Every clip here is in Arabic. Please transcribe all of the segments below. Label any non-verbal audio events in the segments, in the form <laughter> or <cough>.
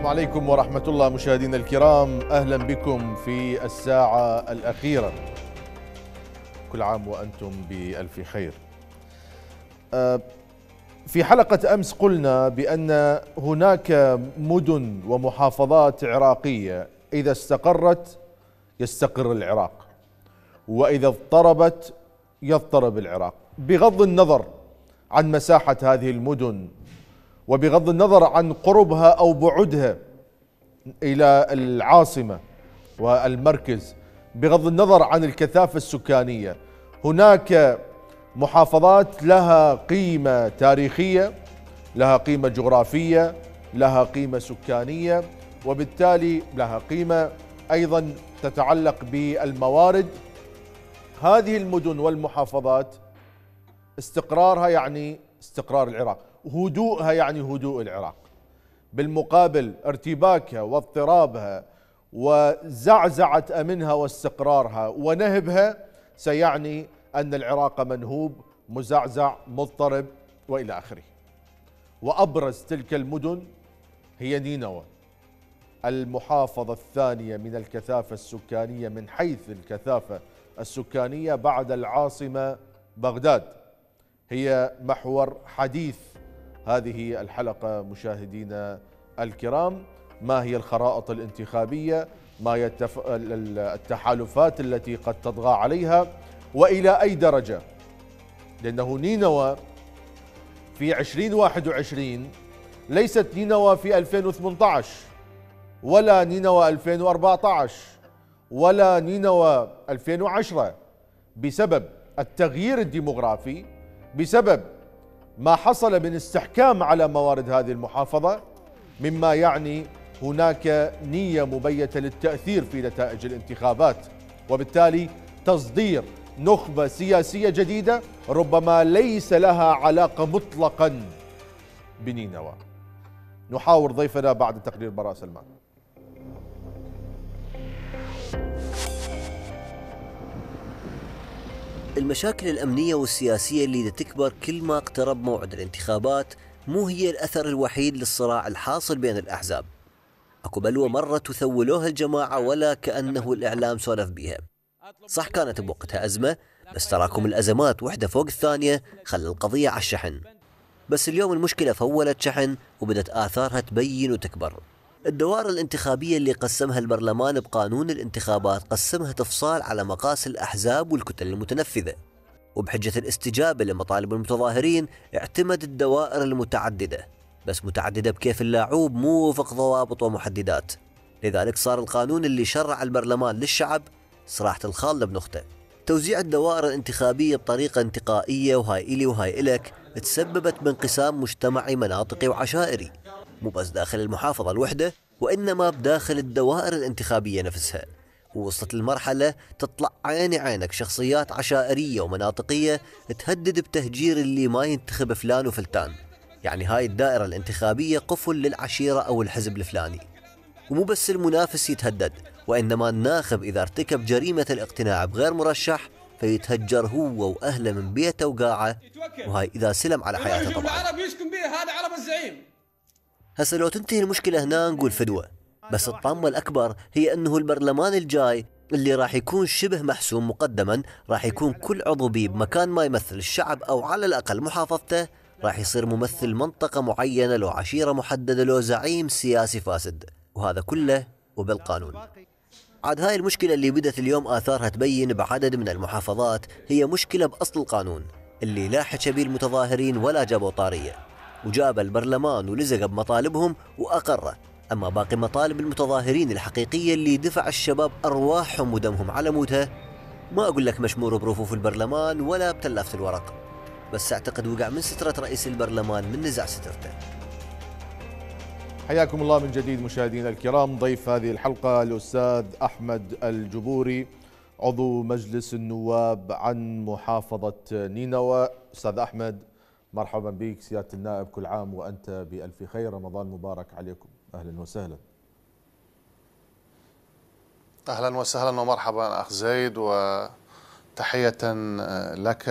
السلام عليكم ورحمة الله مشاهدينا الكرام أهلا بكم في الساعة الأخيرة كل عام وأنتم بألف خير أه، في حلقة أمس قلنا بأن هناك مدن ومحافظات عراقية إذا استقرت يستقر العراق وإذا اضطربت يضطرب العراق بغض النظر عن مساحة هذه المدن وبغض النظر عن قربها أو بعدها إلى العاصمة والمركز بغض النظر عن الكثافة السكانية هناك محافظات لها قيمة تاريخية لها قيمة جغرافية لها قيمة سكانية وبالتالي لها قيمة أيضا تتعلق بالموارد هذه المدن والمحافظات استقرارها يعني استقرار العراق هدوءها يعني هدوء العراق بالمقابل ارتباكها واضطرابها وزعزعة أمنها واستقرارها ونهبها سيعني أن العراق منهوب مزعزع مضطرب وإلى آخره وأبرز تلك المدن هي نينوى المحافظة الثانية من الكثافة السكانية من حيث الكثافة السكانية بعد العاصمة بغداد هي محور حديث هذه الحلقة مشاهدينا الكرام ما هي الخرائط الانتخابية ما يتف... التحالفات التي قد تطغى عليها وإلى أي درجة لأنه نينوى في 2021 ليست نينوى في 2018 ولا نينوى 2014 ولا نينوى 2010 بسبب التغيير الديمغرافي بسبب ما حصل من استحكام على موارد هذه المحافظة مما يعني هناك نية مبيتة للتأثير في نتائج الانتخابات وبالتالي تصدير نخبة سياسية جديدة ربما ليس لها علاقة مطلقا بنينوى نحاور ضيفنا بعد تقرير براء سلمان المشاكل الأمنية والسياسية اللي تكبر كل ما اقترب موعد الانتخابات مو هي الأثر الوحيد للصراع الحاصل بين الأحزاب أكو بلوة مرة تثولوها الجماعة ولا كأنه الإعلام سولف بيها صح كانت بوقتها أزمة بس تراكم الأزمات وحدة فوق الثانية خلى القضية على الشحن بس اليوم المشكلة فولت شحن وبدت آثارها تبين وتكبر الدوائر الانتخابية اللي قسمها البرلمان بقانون الانتخابات قسمها تفصال على مقاس الأحزاب والكتل المتنفذة وبحجة الاستجابة لمطالب المتظاهرين اعتمد الدوائر المتعددة بس متعددة بكيف اللاعوب مو وفق ضوابط ومحددات لذلك صار القانون اللي شرع البرلمان للشعب صراحة الخالة بنخته توزيع الدوائر الانتخابية بطريقة انتقائية وهاي إلي وهاي إلك تسببت بانقسام مجتمعي مناطقي وعشائري مو بس داخل المحافظة الوحدة وإنما بداخل الدوائر الانتخابية نفسها ووصلت المرحلة تطلع عيني عينك شخصيات عشائرية ومناطقية تهدد بتهجير اللي ما ينتخب فلان وفلتان يعني هاي الدائرة الانتخابية قفل للعشيرة أو الحزب الفلاني ومو بس المنافس يتهدد وإنما الناخب إذا ارتكب جريمة الاقتناع بغير مرشح فيتهجر هو وأهله من بيته وقاعه وهاي إذا سلم على حياته طبعا العرب يسكن بيه هذا عرب الزعيم هسه لو تنتهي المشكلة هنا نقول فدوة بس الطامة الأكبر هي أنه البرلمان الجاي اللي راح يكون شبه محسوم مقدما راح يكون كل عضو بي بمكان ما يمثل الشعب أو على الأقل محافظته راح يصير ممثل منطقة معينة لو عشيرة محددة لو زعيم سياسي فاسد وهذا كله وبالقانون عاد هاي المشكلة اللي بدت اليوم آثارها تبين بعدد من المحافظات هي مشكلة بأصل القانون اللي لا حكى به المتظاهرين ولا جابوا طارية وجاب البرلمان ولزق بمطالبهم وأقره أما باقي مطالب المتظاهرين الحقيقية اللي دفع الشباب أرواحهم ودمهم على موتها ما أقول لك مشمور برفوف البرلمان ولا بتلافة الورق بس أعتقد وقع من سترة رئيس البرلمان من نزع سترته حياكم الله من جديد مشاهدينا الكرام ضيف هذه الحلقة الأستاذ أحمد الجبوري عضو مجلس النواب عن محافظة نينوى أستاذ أحمد مرحبا بك سيادة النائب كل عام وأنت بألف خير رمضان مبارك عليكم أهلا وسهلا أهلا وسهلا ومرحبا أخ زيد وتحية لك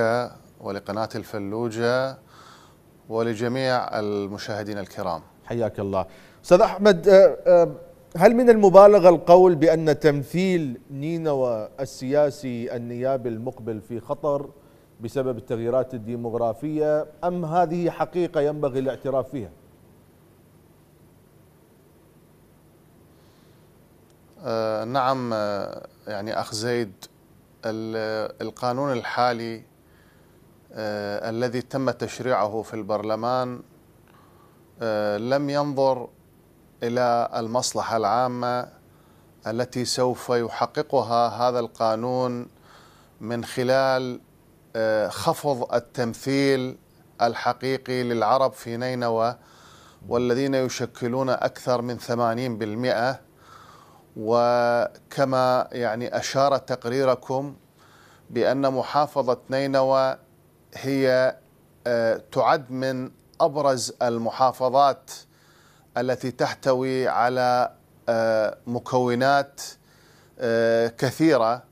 ولقناة الفلوجة ولجميع المشاهدين الكرام حياك الله أستاذ أحمد آه، آه، هل من المبالغة القول بأن تمثيل نينوى السياسي النيابي المقبل في خطر؟ بسبب التغييرات الديموغرافية أم هذه حقيقة ينبغي الاعتراف فيها آه نعم آه، يعني أخ زيد القانون الحالي آه الذي تم تشريعه في البرلمان آه، لم ينظر إلى المصلحة العامة التي سوف يحققها هذا القانون من خلال آه، خفض التمثيل الحقيقي للعرب في نينوى والذين يشكلون أكثر من 80% وكما يعني أشار تقريركم بأن محافظة نينوى هي آه، تعد من أبرز المحافظات التي تحتوي على آه، مكونات كثيره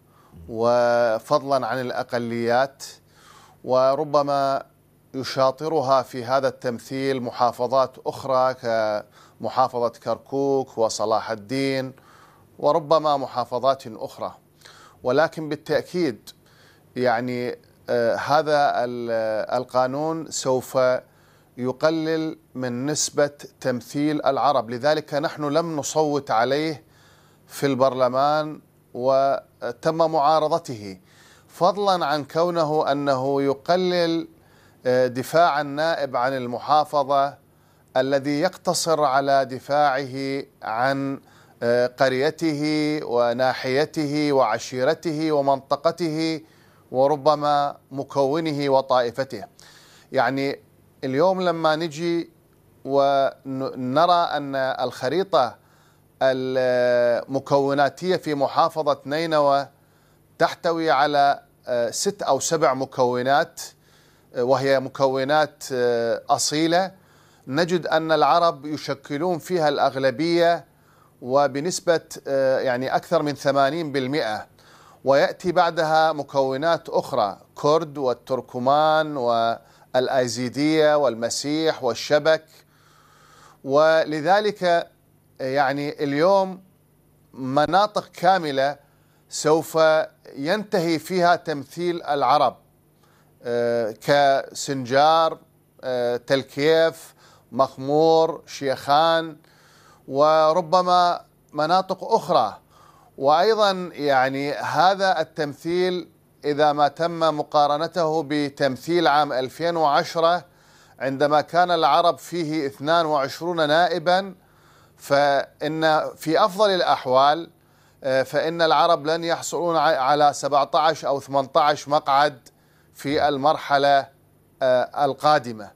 وفضلا عن الاقليات وربما يشاطرها في هذا التمثيل محافظات اخرى كمحافظه كركوك وصلاح الدين وربما محافظات اخرى ولكن بالتاكيد يعني آه، هذا القانون سوف يقلل من نسبة تمثيل العرب لذلك نحن لم نصوت عليه في البرلمان و آه، تم معارضته فضلا عن كونه انه يقلل آه، دفاع النائب عن المحافظه الذي يقتصر على دفاعه عن آه، قريته وناحيته وعشيرته ومنطقته وربما مكونه وطائفته يعني اليوم لما نجي ونرى ان الخريطه المكوناتية في محافظة نينوى تحتوي على آه، ست أو سبع مكونات آه، وهي مكونات آه، أصيلة نجد أن العرب يشكلون فيها الأغلبية وبنسبة يعني أكثر من 80% ويأتي بعدها مكونات أخرى كرد والتركمان والأيزيدية والمسيح والشبك ولذلك يعني اليوم مناطق كامله سوف ينتهي فيها تمثيل العرب آه، كسنجار آه، تلكيف مخمور شيخان وربما مناطق اخرى وايضا يعني هذا التمثيل اذا ما تم مقارنته بتمثيل عام 2010 عندما كان العرب فيه 22 نائبا فإن في أفضل الأحوال آه، فإن العرب لن يحصلون على 17 أو 18 مقعد في المرحلة آه، القادمة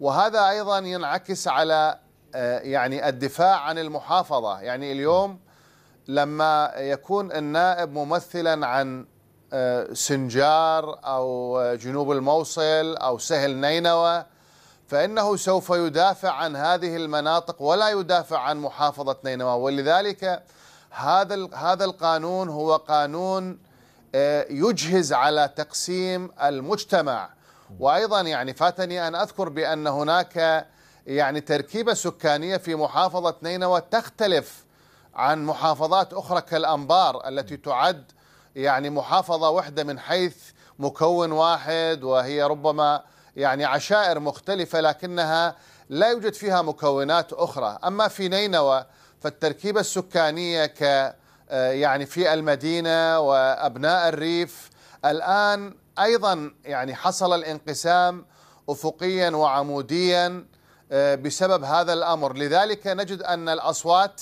وهذا أيضا ينعكس على آه، يعني الدفاع عن المحافظة يعني اليوم لما يكون النائب ممثلا عن سنجار أو جنوب الموصل أو سهل نينوى فإنه سوف يدافع عن هذه المناطق ولا يدافع عن محافظة نينوى ولذلك هذا هذا القانون هو قانون آه، يجهز على تقسيم المجتمع وأيضا يعني فاتني أن أذكر بأن هناك يعني تركيبة سكانية في محافظة نينوى تختلف عن محافظات أخرى كالأنبار التي تعد يعني محافظة واحدة من حيث مكون واحد وهي ربما يعني عشائر مختلفة لكنها لا يوجد فيها مكونات أخرى أما في نينوى فالتركيبة السكانية ك آه، يعني في المدينة وأبناء الريف الآن أيضا يعني حصل الانقسام أفقيا وعموديا آه، بسبب هذا الأمر لذلك نجد أن الأصوات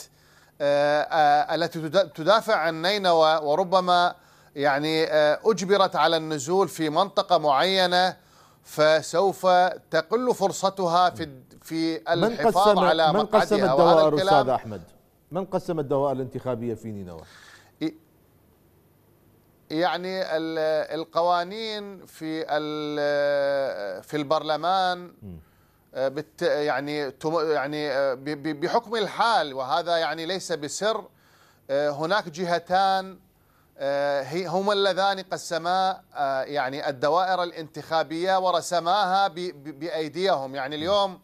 آه، التي تدافع عن نينوى وربما يعني أجبرت على النزول في منطقة معينة فسوف تقل فرصتها في في الحفاظ من قسم من قسم الدوائر استاذ احمد؟ من قسم الدوائر الانتخابيه في نينوى؟ يعني القوانين في في البرلمان آه، يعني يعني آه، بحكم الحال وهذا يعني ليس بسر آه، هناك جهتان آه، هما اللذان قسما آه، يعني الدوائر الانتخابية ورسماها بأيديهم يعني اليوم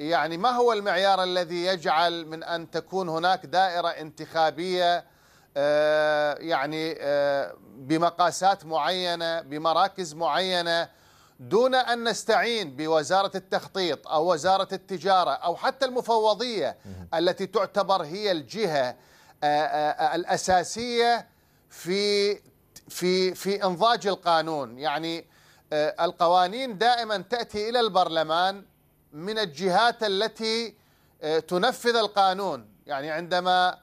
يعني ما هو المعيار الذي يجعل من أن تكون هناك دائرة انتخابية آه، يعني بمقاسات معينة بمراكز معينة دون أن نستعين بوزارة التخطيط أو وزارة التجارة أو حتى المفوضية التي تعتبر هي الجهة الأساسية في في في انضاج القانون يعني آه، القوانين دائما تاتي الى البرلمان من الجهات التي آه، تنفذ القانون يعني عندما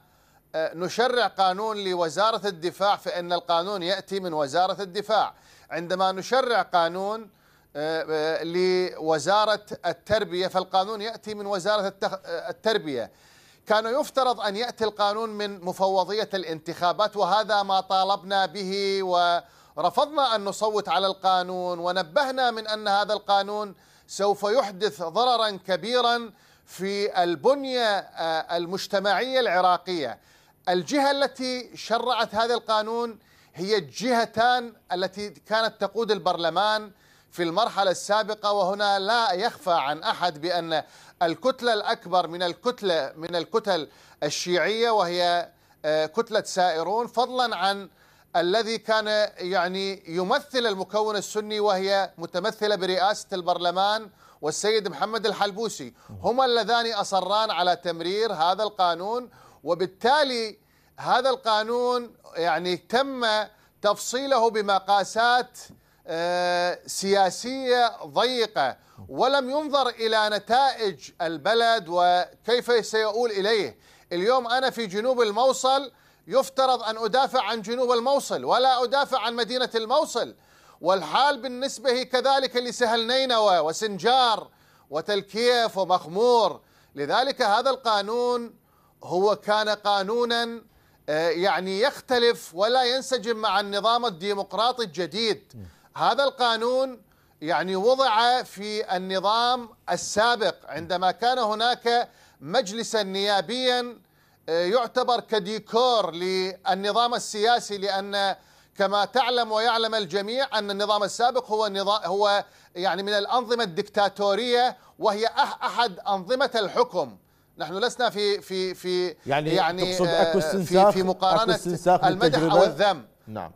آه، نشرع قانون لوزاره الدفاع فان القانون ياتي من وزاره الدفاع عندما نشرع قانون لوزاره التربيه فالقانون ياتي من وزاره التربيه كان يفترض أن يأتي القانون من مفوضية الانتخابات وهذا ما طالبنا به ورفضنا أن نصوت على القانون ونبهنا من أن هذا القانون سوف يحدث ضررا كبيرا في البنية آه، المجتمعية العراقية الجهة التي شرعت هذا القانون هي الجهتان التي كانت تقود البرلمان في المرحلة السابقة وهنا لا يخفى عن أحد بأن الكتلة الأكبر من الكتلة من الكتل الشيعية وهي آه، كتلة سائرون فضلا عن الذي كان يعني يمثل المكون السني وهي متمثلة برئاسة البرلمان والسيد محمد الحلبوسي هما اللذان أصران على تمرير هذا القانون وبالتالي هذا القانون يعني تم تفصيله بمقاسات سياسية ضيقة ولم ينظر إلى نتائج البلد وكيف سيؤول إليه اليوم أنا في جنوب الموصل يفترض أن أدافع عن جنوب الموصل ولا أدافع عن مدينة الموصل والحال بالنسبة كذلك لسهل نينوى وسنجار وتلكيف ومخمور لذلك هذا القانون هو كان قانونا آه، يعني يختلف ولا ينسجم مع النظام الديمقراطي الجديد هذا القانون يعني وضع في النظام السابق عندما كان هناك مجلسا نيابيا آه، يعتبر كديكور للنظام السياسي لان كما تعلم ويعلم الجميع ان النظام السابق هو هو يعني من الانظمه الدكتاتوريه وهي احد انظمه الحكم نحن لسنا في في في يعني يعني تقصد آه، أكو في, في مقارنه أكو المدح او الذم نعم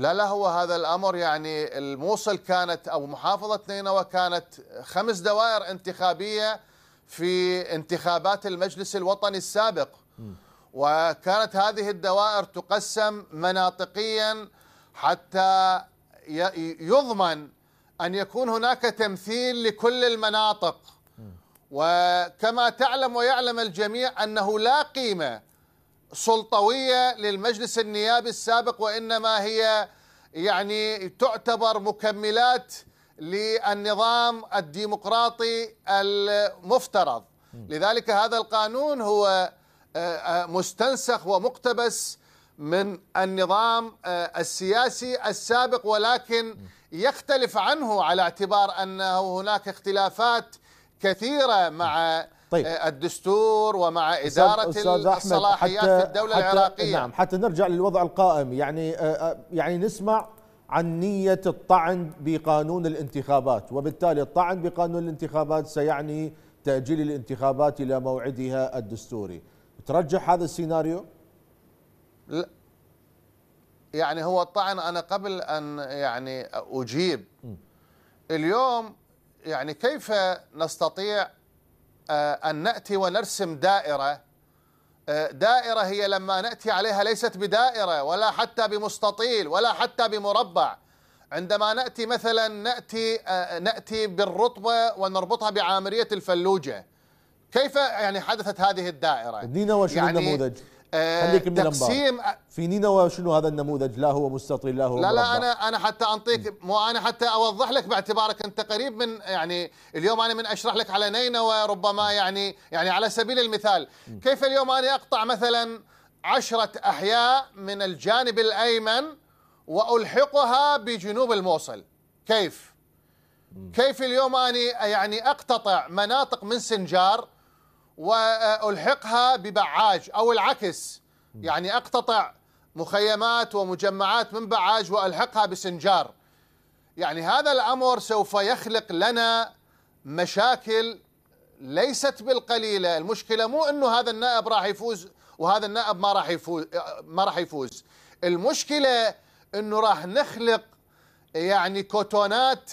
لا لا هو هذا الامر يعني الموصل كانت او محافظه نينوى كانت خمس دوائر انتخابيه في انتخابات المجلس الوطني السابق وكانت هذه الدوائر تقسم مناطقيا حتى يضمن ان يكون هناك تمثيل لكل المناطق وكما تعلم ويعلم الجميع انه لا قيمه سلطويه للمجلس النيابي السابق وانما هي يعني تعتبر مكملات للنظام الديمقراطي المفترض لذلك هذا القانون هو آه، آه، مستنسخ ومقتبس من النظام آه، السياسي السابق ولكن يختلف عنه على اعتبار انه هناك اختلافات كثيره مع طيب آه، الدستور ومع إدارة أستاذ أحمد الصلاحيات حتى في الدولة حتى العراقية نعم حتى نرجع للوضع القائم يعني آه، آه، يعني نسمع عن نية الطعن بقانون الانتخابات وبالتالي الطعن بقانون الانتخابات سيعني تأجيل الانتخابات إلى موعدها الدستوري ترجح هذا السيناريو؟ لا يعني هو الطعن أنا قبل أن يعني أجيب اليوم يعني كيف نستطيع آه، أن نأتي ونرسم دائرة آه، دائرة هي لما نأتي عليها ليست بدائرة ولا حتى بمستطيل ولا حتى بمربع عندما نأتي مثلا نأتي آه، نأتي بالرطبة ونربطها بعامرية الفلوجة كيف يعني حدثت هذه الدائرة؟ ادينا وش يعني النموذج؟ خليك من تقسيم في نينوى شنو هذا النموذج لا هو مستطيل لا هو لا لا انا انا حتى انطيك مو انا حتى اوضح لك باعتبارك انت قريب من يعني اليوم انا من اشرح لك على نينوى ربما يعني يعني على سبيل المثال كيف اليوم انا اقطع مثلا عشرة احياء من الجانب الايمن والحقها بجنوب الموصل كيف كيف اليوم اني يعني اقتطع مناطق من سنجار والحقها ببعاج او العكس يعني اقتطع مخيمات ومجمعات من بعاج والحقها بسنجار يعني هذا الامر سوف يخلق لنا مشاكل ليست بالقليله المشكله مو انه هذا النائب راح يفوز وهذا النائب ما راح يفوز ما راح يفوز المشكله انه راح نخلق يعني كوتونات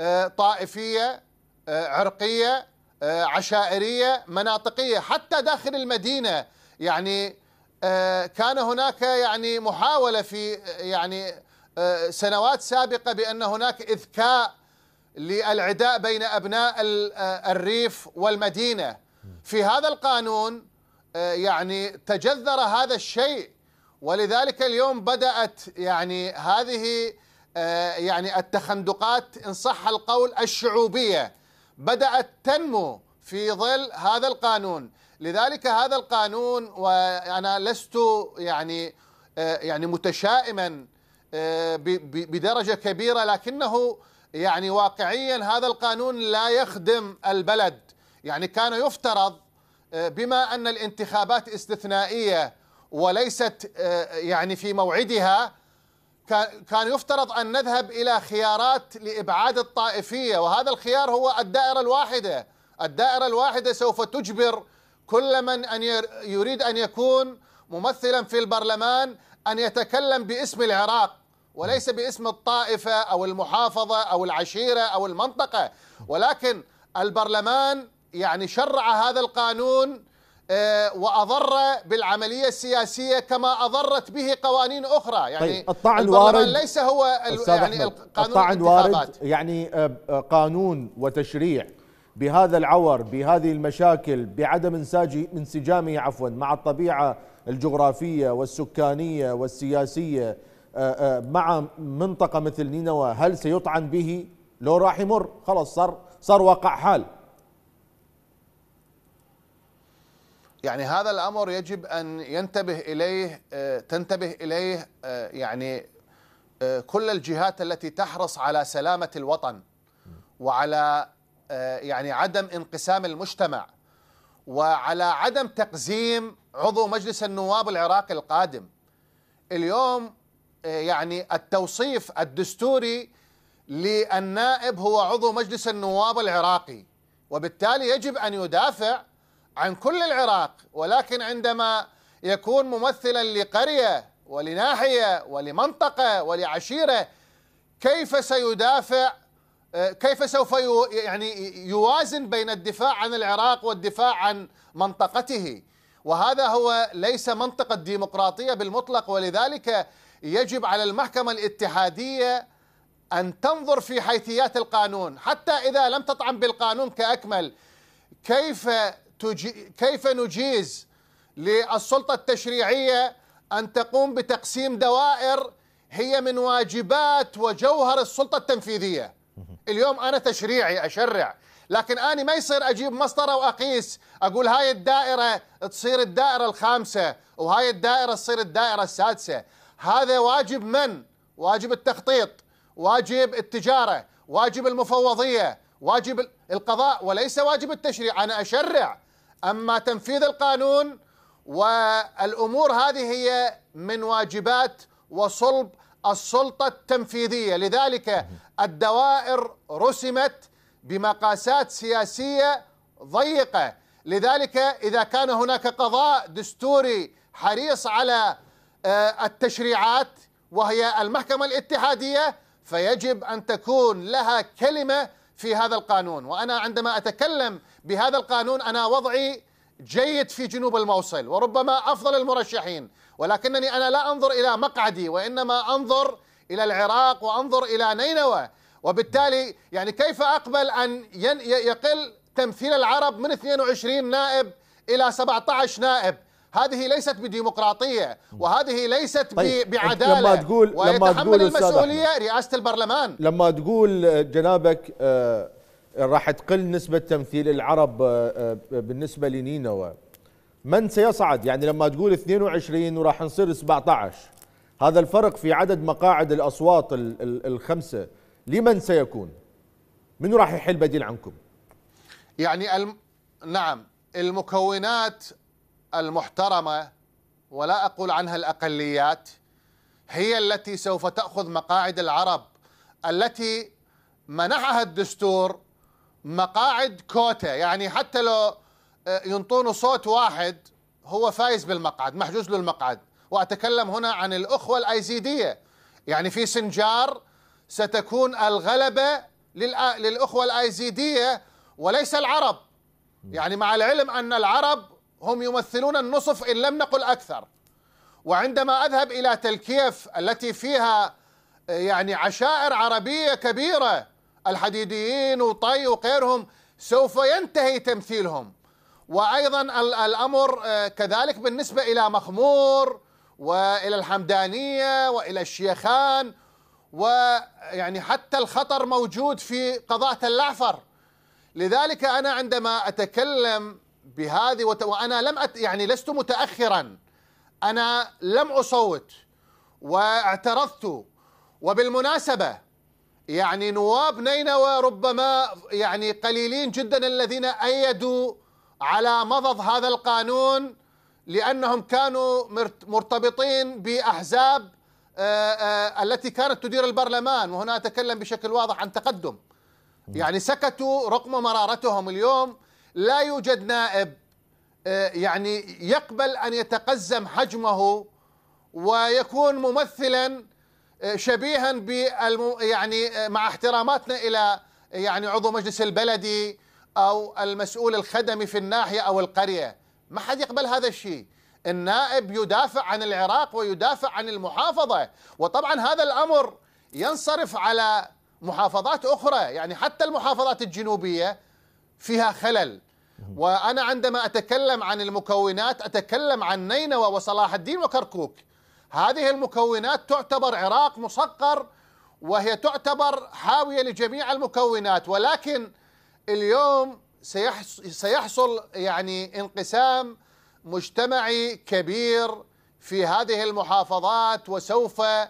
آه، طائفيه آه، عرقيه آه، عشائريه مناطقيه حتى داخل المدينه يعني آه، كان هناك يعني محاوله في يعني آه، سنوات سابقه بان هناك اذكاء للعداء بين ابناء الريف والمدينه في هذا القانون يعني تجذر هذا الشيء ولذلك اليوم بدات يعني هذه يعني التخندقات ان صح القول الشعوبيه بدأت تنمو في ظل هذا القانون لذلك هذا القانون وأنا لست يعني آه، يعني متشائما آه، بدرجة كبيرة لكنه يعني واقعيا هذا القانون لا يخدم البلد يعني كان يفترض آه، بما أن الانتخابات استثنائية وليست يعني في موعدها كان يفترض أن نذهب إلى خيارات لإبعاد الطائفية وهذا الخيار هو الدائرة الواحدة الدائرة الواحدة سوف تجبر كل من أن يريد أن يكون ممثلا في البرلمان أن يتكلم باسم العراق وليس باسم الطائفة أو المحافظة أو العشيرة أو المنطقة ولكن البرلمان يعني شرع هذا القانون آه، واضر بالعمليه السياسيه كما اضرت به قوانين اخرى يعني طيب الطعن وارد ليس هو يعني القانون الطعن وارد يعني آه، آه، قانون وتشريع بهذا العور بهذه المشاكل بعدم انسجامه عفوا مع الطبيعه الجغرافيه والسكانيه والسياسيه مع منطقه مثل نينوى هل سيطعن به لو راح يمر خلاص صار صار واقع حال يعني هذا الأمر يجب أن ينتبه إليه آه، تنتبه إليه آه، يعني آه، كل الجهات التي تحرص على سلامة الوطن وعلى يعني عدم انقسام المجتمع وعلى عدم تقزيم عضو مجلس النواب العراقي القادم اليوم يعني التوصيف الدستوري للنائب هو عضو مجلس النواب العراقي وبالتالي يجب أن يدافع عن كل العراق ولكن عندما يكون ممثلا لقريه ولناحيه ولمنطقه ولعشيره كيف سيدافع آه، كيف سوف يعني يوازن بين الدفاع عن العراق والدفاع عن منطقته وهذا هو ليس منطق الديمقراطيه بالمطلق ولذلك يجب على المحكمه الاتحاديه ان تنظر في حيثيات القانون حتى اذا لم تطعن بالقانون كاكمل كيف كيف نجيز للسلطة التشريعية أن تقوم بتقسيم دوائر هي من واجبات وجوهر السلطة التنفيذية اليوم أنا تشريعي أشرع لكن أنا ما يصير أجيب مسطرة وأقيس أقول هاي الدائرة تصير الدائرة الخامسة وهاي الدائرة تصير الدائرة السادسة هذا واجب من؟ واجب التخطيط واجب التجارة واجب المفوضية واجب القضاء وليس واجب التشريع أنا أشرع أما تنفيذ القانون والأمور هذه هي من واجبات وصلب السلطة التنفيذية لذلك الدوائر رسمت بمقاسات سياسية ضيقة لذلك إذا كان هناك قضاء دستوري حريص على آه، التشريعات وهي المحكمة الاتحادية فيجب أن تكون لها كلمة في هذا القانون وأنا عندما أتكلم بهذا القانون أنا وضعي جيد في جنوب الموصل وربما أفضل المرشحين ولكنني أنا لا أنظر إلى مقعدي وإنما أنظر إلى العراق وأنظر إلى نينوى وبالتالي يعني كيف أقبل أن يقل تمثيل العرب من 22 نائب إلى 17 نائب هذه ليست بديمقراطية وهذه ليست طيب بعدالة لما تقول ويتحمل لما تقول المسؤولية رئاسة البرلمان لما تقول جنابك آه راح تقل نسبة تمثيل العرب آه، آه، بالنسبة لنينوى من سيصعد يعني لما تقول 22 وراح نصير 17 هذا الفرق في عدد مقاعد الأصوات الخمسة لمن سيكون من راح يحل بديل عنكم يعني الم... نعم المكونات المحترمة ولا أقول عنها الأقليات هي التي سوف تأخذ مقاعد العرب التي منعها الدستور مقاعد كوتا يعني حتى لو آه، ينطونه صوت واحد هو فايز بالمقعد محجوز له المقعد وأتكلم هنا عن الأخوة الأيزيدية يعني في سنجار ستكون الغلبة للأخوة الأيزيدية وليس العرب يعني مع العلم أن العرب هم يمثلون النصف إن لم نقل أكثر وعندما أذهب إلى تلكيف التي فيها آه، يعني عشائر عربية كبيرة الحديديين وطي وغيرهم سوف ينتهي تمثيلهم وايضا الامر آه، كذلك بالنسبه الى مخمور والى الحمدانيه والى الشيخان ويعني حتى الخطر موجود في قضاء اللعفر لذلك انا عندما اتكلم بهذه وت... وانا لم أت... يعني لست متاخرا انا لم اصوت واعترضت وبالمناسبه يعني نواب نينوى ربما يعني قليلين جدا الذين أيدوا على مضض هذا القانون لأنهم كانوا مرتبطين بأحزاب آه، آه، التي كانت تدير البرلمان وهنا أتكلم بشكل واضح عن تقدم يعني سكتوا رقم مرارتهم اليوم لا يوجد نائب آه، يعني يقبل أن يتقزم حجمه ويكون ممثلاً شبيها بالم يعني مع احتراماتنا الى يعني عضو مجلس البلدي او المسؤول الخدمي في الناحيه او القريه ما حد يقبل هذا الشيء النائب يدافع عن العراق ويدافع عن المحافظه وطبعا هذا الامر ينصرف على محافظات اخرى يعني حتى المحافظات الجنوبيه فيها خلل وانا عندما اتكلم عن المكونات اتكلم عن نينوى وصلاح الدين وكركوك هذه المكونات تعتبر عراق مصقر وهي تعتبر حاوية لجميع المكونات ولكن اليوم سيحصل يعني انقسام مجتمعي كبير في هذه المحافظات وسوف آه،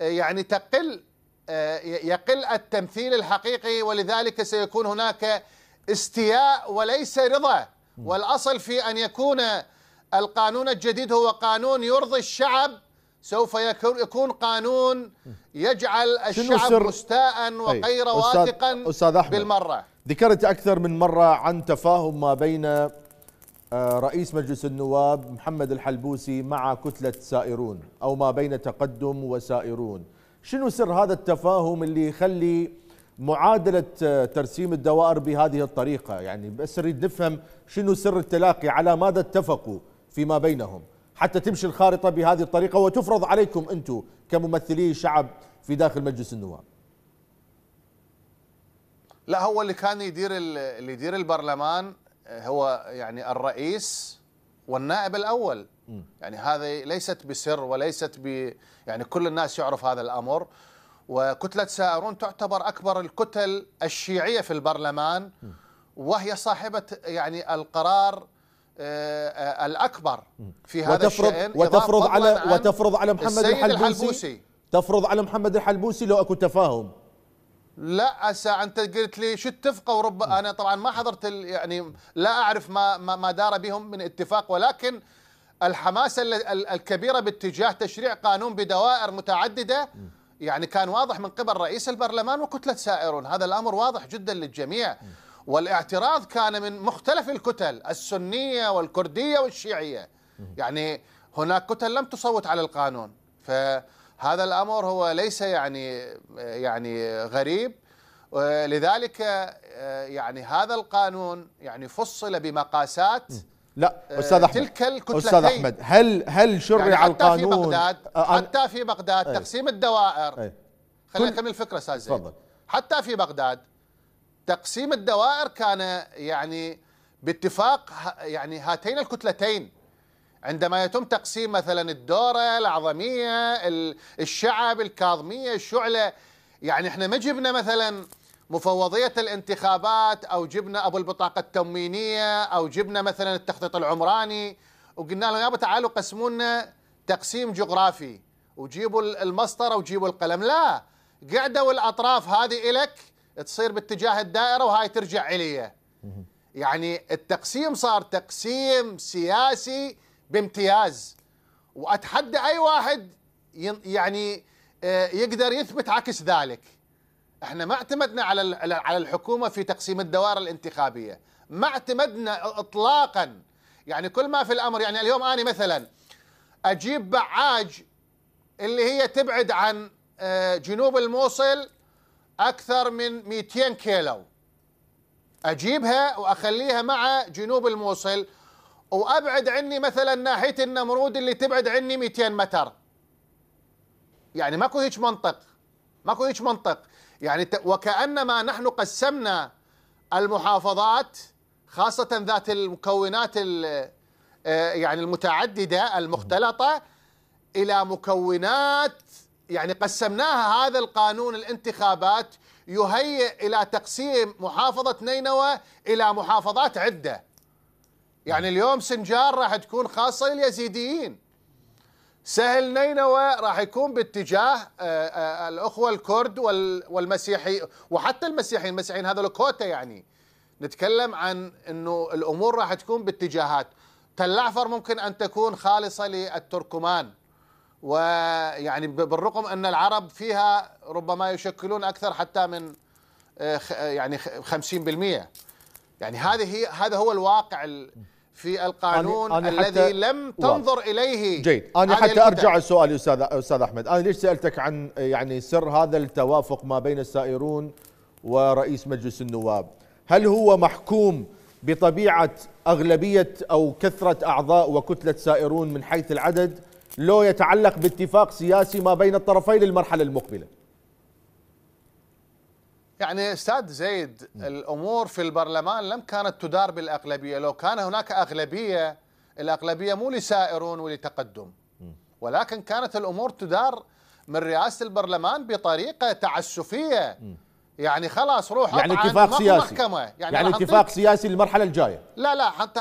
يعني تقل آه، يقل التمثيل الحقيقي ولذلك سيكون هناك استياء وليس رضا والاصل في ان يكون القانون الجديد هو قانون يرضي الشعب سوف يكون قانون يجعل الشعب مستاء وغير واثقا أستاذ أحمد بالمرة ذكرت أكثر من مرة عن تفاهم ما بين آه، رئيس مجلس النواب محمد الحلبوسي مع كتلة سائرون أو ما بين تقدم وسائرون شنو سر هذا التفاهم اللي يخلي معادلة آه، ترسيم الدوائر بهذه الطريقة يعني بس نريد نفهم شنو سر التلاقي على ماذا اتفقوا فيما بينهم حتى تمشي الخارطة بهذه الطريقة وتفرض عليكم أنتم كممثلي شعب في داخل مجلس النواب لا هو اللي كان يدير اللي يدير البرلمان آه، هو يعني الرئيس والنائب الاول م. يعني هذه ليست بسر وليست ب يعني كل الناس يعرف هذا الامر وكتله سائرون تعتبر اكبر الكتل الشيعيه في البرلمان م. وهي صاحبه يعني القرار آه، آه، الاكبر في هذا وتفرض الشأن وتفرض على وتفرض على محمد الحلبوسي, الحلبوسي تفرض على محمد الحلبوسي لو اكو تفاهم لا أسا انت قلت لي شو اتفقوا ورب انا طبعا ما حضرت يعني لا اعرف ما ما دار بهم من اتفاق ولكن الحماسه الكبيره باتجاه تشريع قانون بدوائر متعدده يعني كان واضح من قبل رئيس البرلمان وكتله سائرون هذا الامر واضح جدا للجميع والاعتراض كان من مختلف الكتل السنية والكردية والشيعية يعني هناك كتل لم تصوت على القانون فهذا الأمر هو ليس يعني يعني غريب لذلك يعني هذا القانون يعني فصل بمقاسات لا آه، استاذ احمد تلك الكتلتين استاذ احمد هل هل يعني شرع يعني حتى القانون في بغداد حتى في بغداد تقسيم الدوائر خلينا نكمل الفكره استاذ زين تفضل حتى في بغداد تقسيم الدوائر كان يعني باتفاق يعني هاتين الكتلتين عندما يتم تقسيم مثلا الدوره العظميه الشعب الكاظميه الشعله يعني احنا ما جبنا مثلا مفوضيه الانتخابات او جبنا ابو البطاقه التموينيه او جبنا مثلا التخطيط العمراني وقلنا لهم يابا تعالوا قسموا لنا تقسيم جغرافي وجيبوا المسطره وجيبوا القلم لا قعدوا الاطراف هذه الك تصير باتجاه الدائره وهاي ترجع اليه يعني التقسيم صار تقسيم سياسي بامتياز واتحدى اي واحد يعني آه، يقدر يثبت عكس ذلك احنا ما اعتمدنا على على الحكومه في تقسيم الدوائر الانتخابيه ما اعتمدنا اطلاقا يعني كل ما في الامر يعني اليوم انا مثلا اجيب بعاج اللي هي تبعد عن آه، جنوب الموصل أكثر من 200 كيلو أجيبها وأخليها مع جنوب الموصل وأبعد عني مثلا ناحية النمرود اللي تبعد عني 200 متر يعني ماكو هيك منطق ماكو هيك منطق يعني وكأنما نحن قسمنا المحافظات خاصة ذات المكونات آه، يعني المتعددة المختلطة إلى مكونات يعني قسمناها هذا القانون الانتخابات يهيئ الى تقسيم محافظه نينوى الى محافظات عده. يعني اليوم سنجار راح تكون خاصه لليزيديين. سهل نينوى راح يكون باتجاه آه، آه، الاخوه الكرد والمسيحي وحتى المسيحيين، المسيحيين هذول كوتا يعني. نتكلم عن انه الامور راح تكون باتجاهات. تلعفر ممكن ان تكون خالصه للتركمان. ويعني بالرغم ان العرب فيها ربما يشكلون اكثر حتى من آه، آه، يعني 50% يعني هذه هذا هو الواقع في القانون أنا الذي لم تنظر واضح. اليه جيد انا حتى ارجع السؤال يا استاذ استاذ احمد انا ليش سالتك عن يعني سر هذا التوافق ما بين السائرون ورئيس مجلس النواب هل هو محكوم بطبيعه اغلبيه او كثره اعضاء وكتله سائرون من حيث العدد لو يتعلق باتفاق سياسي ما بين الطرفين للمرحلة المقبلة يعني استاذ زيد نعم. الامور في البرلمان لم كانت تدار بالاغلبيه، لو كان هناك اغلبيه الاغلبيه مو لسائرون ولتقدم ولكن كانت الامور تدار من رئاسه البرلمان بطريقه تعسفيه يعني خلاص روح يعني اتفاق سياسي محكمة. يعني, يعني اتفاق سياسي للمرحله الجايه لا لا حتى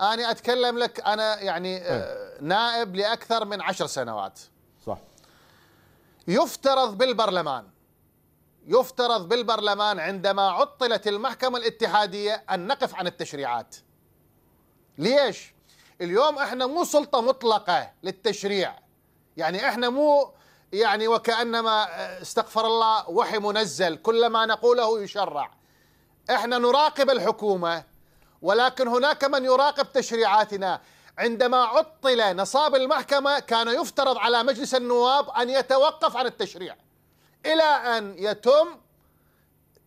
أنا أتكلم لك أنا يعني آه، إيه. نائب لأكثر من عشر سنوات صح يفترض بالبرلمان يفترض بالبرلمان عندما عطلت المحكمة الاتحادية أن نقف عن التشريعات ليش؟ اليوم احنا مو سلطة مطلقة للتشريع يعني احنا مو يعني وكأنما آه، استغفر الله وحي منزل كل ما نقوله يشرع احنا نراقب الحكومة ولكن هناك من يراقب تشريعاتنا عندما عطل نصاب المحكمة كان يفترض على مجلس النواب أن يتوقف عن التشريع إلى أن يتم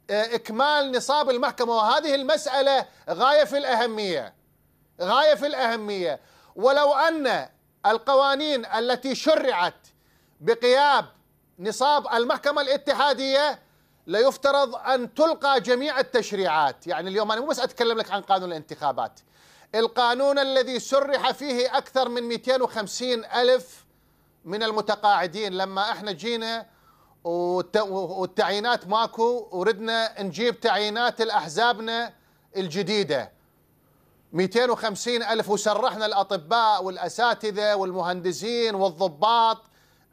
آه، إكمال نصاب المحكمة وهذه المسألة غاية في الأهمية غاية في الأهمية ولو أن القوانين التي شرعت بقياب نصاب المحكمة الاتحادية لا يفترض أن تلقى جميع التشريعات يعني اليوم أنا مو بس أتكلم لك عن قانون الانتخابات القانون الذي سرح فيه أكثر من 250 ألف من المتقاعدين لما احنا جينا والتعيينات ماكو وردنا نجيب تعيينات الأحزابنا الجديدة 250 ألف وسرحنا الأطباء والأساتذة والمهندسين والضباط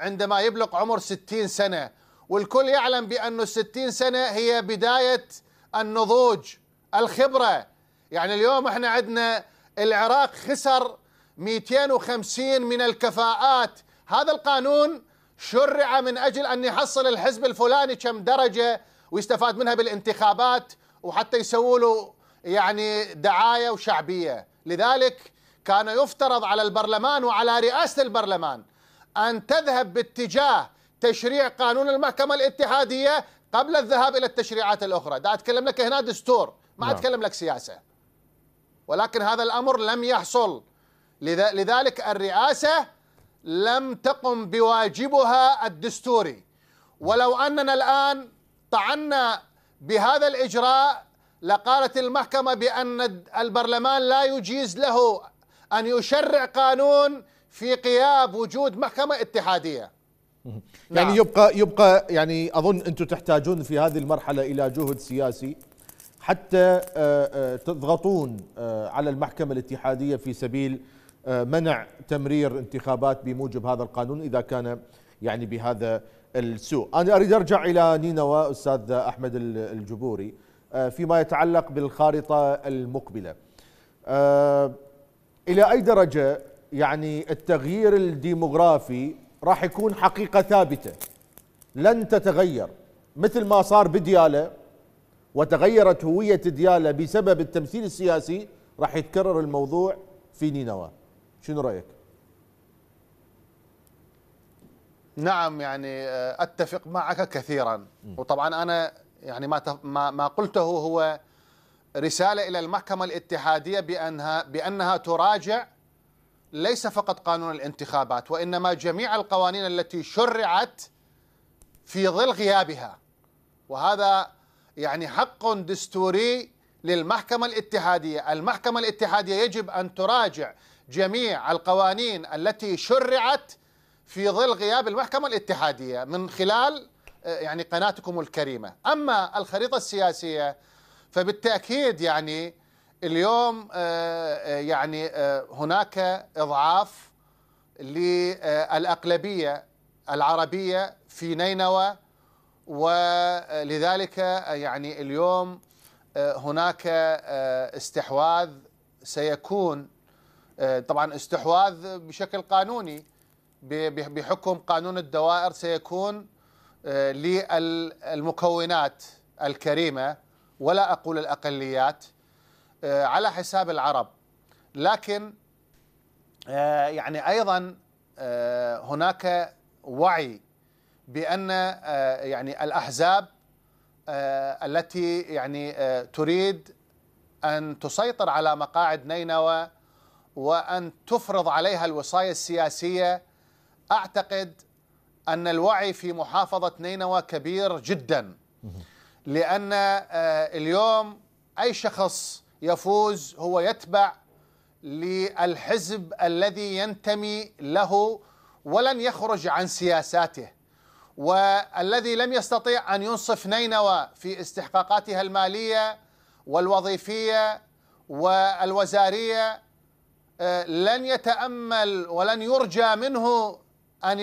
عندما يبلغ عمر 60 سنة والكل يعلم بأنه الستين سنة هي بداية النضوج الخبرة يعني اليوم احنا عندنا العراق خسر 250 من الكفاءات هذا القانون شرع من أجل أن يحصل الحزب الفلاني كم درجة ويستفاد منها بالانتخابات وحتى يسووا له يعني دعاية وشعبية لذلك كان يفترض على البرلمان وعلى رئاسة البرلمان أن تذهب باتجاه تشريع قانون المحكمة الاتحادية قبل الذهاب إلى التشريعات الأخرى دا أتكلم لك هنا دستور ما نعم. أتكلم لك سياسة ولكن هذا الأمر لم يحصل لذلك الرئاسة لم تقم بواجبها الدستوري ولو أننا الآن طعنا بهذا الإجراء لقالت المحكمة بأن البرلمان لا يجيز له أن يشرع قانون في غياب وجود محكمة اتحادية يعني نعم. يعني يبقى يبقى يعني اظن انتم تحتاجون في هذه المرحله الى جهد سياسي حتى آه، آه، تضغطون آه، على المحكمه الاتحاديه في سبيل منع تمرير انتخابات بموجب هذا القانون اذا كان يعني بهذا السوء. انا اريد ارجع الى نينوى استاذ احمد الجبوري فيما يتعلق بالخارطه المقبله. الى اي درجه يعني التغيير الديموغرافي راح يكون حقيقة ثابتة لن تتغير مثل ما صار بديالة وتغيرت هوية ديالة بسبب التمثيل السياسي راح يتكرر الموضوع في نينوى شنو رأيك؟ نعم يعني آه، اتفق معك كثيرا وطبعا انا يعني ما ما قلته هو رساله الى المحكمه الاتحاديه بانها بانها تراجع ليس فقط قانون الانتخابات وانما جميع القوانين التي شرعت في ظل غيابها وهذا يعني حق دستوري للمحكمه الاتحاديه، المحكمه الاتحاديه يجب ان تراجع جميع القوانين التي شرعت في ظل غياب المحكمه الاتحاديه من خلال آه، يعني قناتكم الكريمه، اما الخريطه السياسيه فبالتاكيد يعني اليوم آه، آه، يعني آه، هناك إضعاف للأقلبية العربية في نينوى ولذلك يعني اليوم هناك استحواذ سيكون طبعا استحواذ بشكل قانوني بحكم قانون الدوائر سيكون للمكونات الكريمه ولا اقول الاقليات آه، على حساب العرب لكن آه، يعني ايضا آه، هناك وعي بان يعني الاحزاب التي يعني تريد ان تسيطر على مقاعد نينوى وان تفرض عليها الوصايه السياسيه اعتقد ان الوعي في محافظه نينوى كبير جدا لان اليوم اي شخص يفوز هو يتبع للحزب الذي ينتمي له ولن يخرج عن سياساته والذي لم يستطيع ان ينصف نينوى في استحقاقاتها الماليه والوظيفيه والوزاريه آه، لن يتامل ولن يرجى منه ان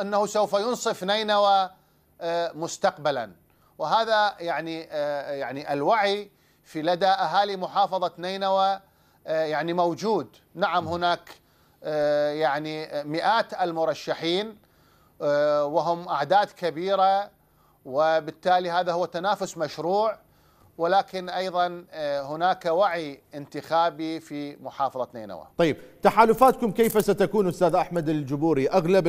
انه سوف ينصف نينوى آه، مستقبلا وهذا يعني آه، يعني الوعي في لدى أهالي محافظة نينوى آه، يعني موجود نعم هناك آه، يعني مئات المرشحين آه، وهم أعداد كبيرة وبالتالي هذا هو تنافس مشروع ولكن ايضا هناك وعي انتخابي في محافظه نينوى. طيب تحالفاتكم كيف ستكون استاذ احمد الجبوري؟ اغلب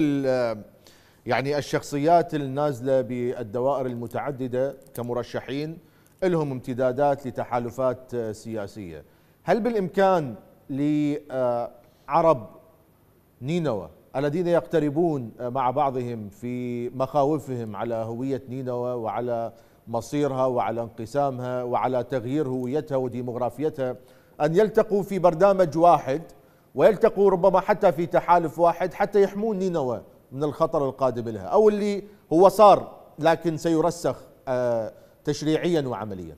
يعني الشخصيات النازله بالدوائر المتعدده كمرشحين لهم امتدادات لتحالفات آه، سياسية هل بالإمكان لعرب آه، نينوى الذين يقتربون آه، مع بعضهم في مخاوفهم على هوية نينوى وعلى مصيرها وعلى انقسامها وعلى تغيير هويتها وديموغرافيتها أن يلتقوا في برنامج واحد ويلتقوا ربما حتى في تحالف واحد حتى يحمون نينوى من الخطر القادم لها أو اللي هو صار لكن سيرسخ آه تشريعيا وعمليا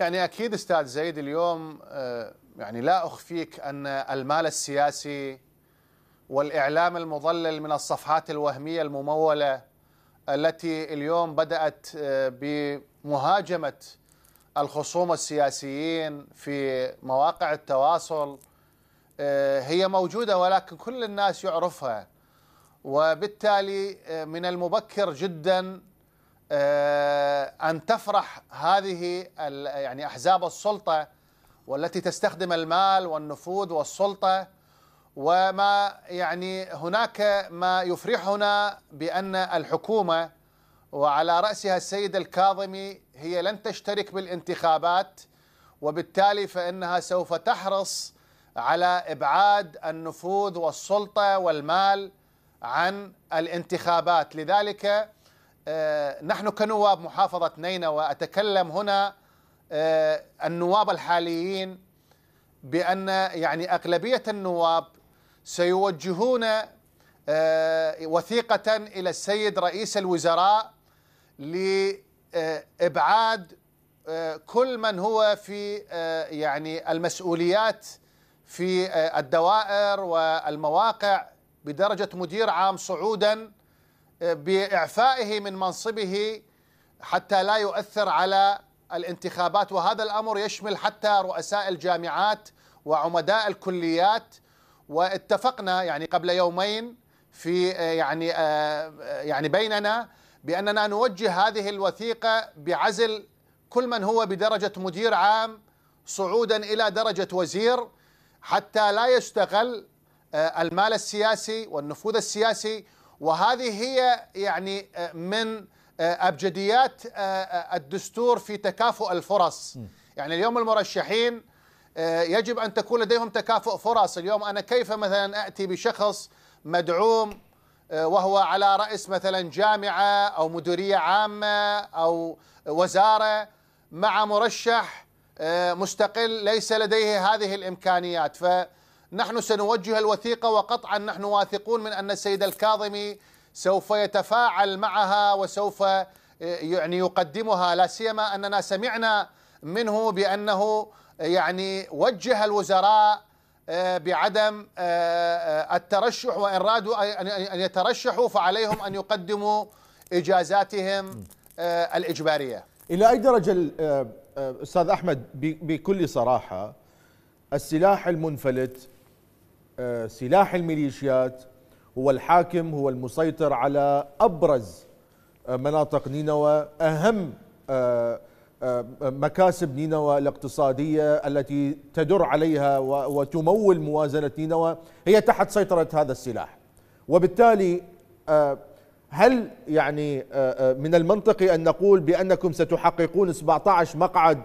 يعني اكيد استاذ زيد اليوم آه، يعني لا اخفيك ان المال السياسي والاعلام المضلل من الصفحات الوهميه المموله التي اليوم بدات آه، بمهاجمه الخصوم السياسيين في مواقع التواصل آه، هي موجوده ولكن كل الناس يعرفها وبالتالي آه، من المبكر جدا آه، ان تفرح هذه يعني احزاب السلطه والتي تستخدم المال والنفوذ والسلطه وما يعني هناك ما يفرحنا بان الحكومه وعلى راسها السيد الكاظمي هي لن تشترك بالانتخابات وبالتالي فانها سوف تحرص على ابعاد النفوذ والسلطه والمال عن الانتخابات لذلك آه، نحن كنواب محافظة نينوى أتكلم هنا آه، النواب الحاليين بأن يعني أغلبية النواب سيوجهون آه، وثيقة إلى السيد رئيس الوزراء لإبعاد كل من هو في يعني المسؤوليات في الدوائر والمواقع بدرجة مدير عام صعودا آه، بإعفائه من منصبه حتى لا يؤثر على الانتخابات وهذا الأمر يشمل حتى رؤساء الجامعات وعمداء الكليات واتفقنا يعني قبل يومين في آه، يعني آه، يعني بيننا باننا نوجه هذه الوثيقه بعزل كل من هو بدرجه مدير عام صعودا الى درجه وزير حتى لا يستغل آه، المال السياسي والنفوذ السياسي وهذه هي يعني آه، من آه، ابجديات الدستور في تكافؤ الفرص يعني اليوم المرشحين يجب ان تكون لديهم تكافؤ فرص اليوم انا كيف مثلا اتي بشخص مدعوم وهو على راس مثلا جامعه او مديريه عامه او وزاره مع مرشح مستقل ليس لديه هذه الامكانيات ف نحن سنوجه الوثيقة وقطعا نحن واثقون من أن السيد الكاظمي سوف يتفاعل معها وسوف آه، يعني يقدمها لا سيما أننا سمعنا منه بأنه يعني وجه الوزراء آه، بعدم آه، الترشح وإن رادوا أن يترشحوا فعليهم أن يقدموا إجازاتهم الإجبارية إلى أي درجة أستاذ أحمد بكل صراحة السلاح المنفلت آه، سلاح الميليشيات هو الحاكم هو المسيطر على ابرز آه، مناطق نينوى اهم آه، مكاسب نينوى الاقتصاديه التي تدر عليها وتمول موازنه نينوى هي تحت سيطره هذا السلاح وبالتالي هل يعني من المنطقي ان نقول بانكم ستحققون 17 مقعد